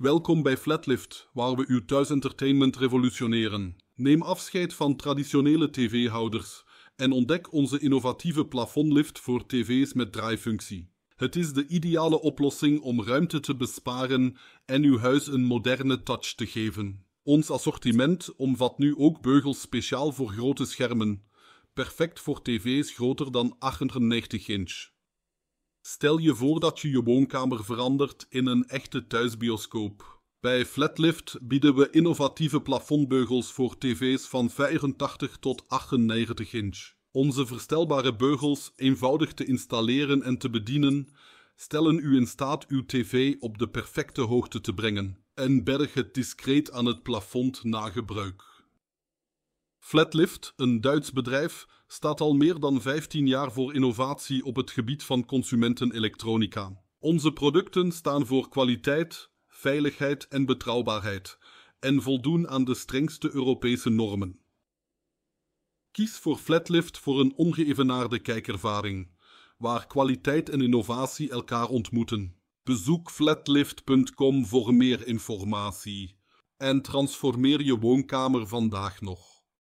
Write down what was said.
Welkom bij Flatlift, waar we uw thuisentertainment revolutioneren. Neem afscheid van traditionele tv-houders en ontdek onze innovatieve plafondlift voor tv's met draaifunctie. Het is de ideale oplossing om ruimte te besparen en uw huis een moderne touch te geven. Ons assortiment omvat nu ook beugels speciaal voor grote schermen, perfect voor tv's groter dan 98 inch. Stel je voor dat je je woonkamer verandert in een echte thuisbioscoop. Bij Flatlift bieden we innovatieve plafondbeugels voor tv's van 85 tot 98 inch. Onze verstelbare beugels, eenvoudig te installeren en te bedienen, stellen u in staat uw tv op de perfecte hoogte te brengen en berg het discreet aan het plafond na gebruik. Flatlift, een Duits bedrijf, staat al meer dan 15 jaar voor innovatie op het gebied van consumentenelektronica. Onze producten staan voor kwaliteit, veiligheid en betrouwbaarheid en voldoen aan de strengste Europese normen. Kies voor Flatlift voor een ongeëvenaarde kijkervaring, waar kwaliteit en innovatie elkaar ontmoeten. Bezoek flatlift.com voor meer informatie en transformeer je woonkamer vandaag nog.